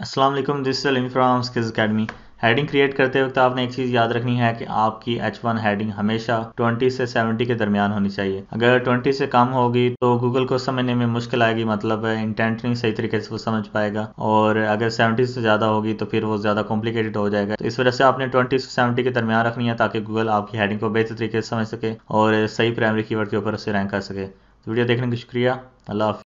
Aslam this Salim from skills academy heading create करते वक्त आपने एक चीज़ याद रखनी है कि आपकी H1 हेडिंग हमेशा 20 से 70 के दरमियान होनी चाहिए अगर 20 से कम होगी तो गूगल को समझने में मुश्किल आएगी मतलब इंटेंट नहीं सही तरीके से वो समझ पाएगा और अगर 70 से ज़्यादा होगी तो फिर वो ज़्यादा कॉम्प्लिकेटेड हो जाएगा तो इस वजह से आपने ट्वेंटी से सेवेंटी के दरमियान रखनी है ताकि गूगल आपकी हेडिंग को बेहतर तरीके से समझ सके और सही प्राइमरी की के ऊपर उसे रैंक कर सके तो वीडियो देखने का शुक्रिया अल्लाह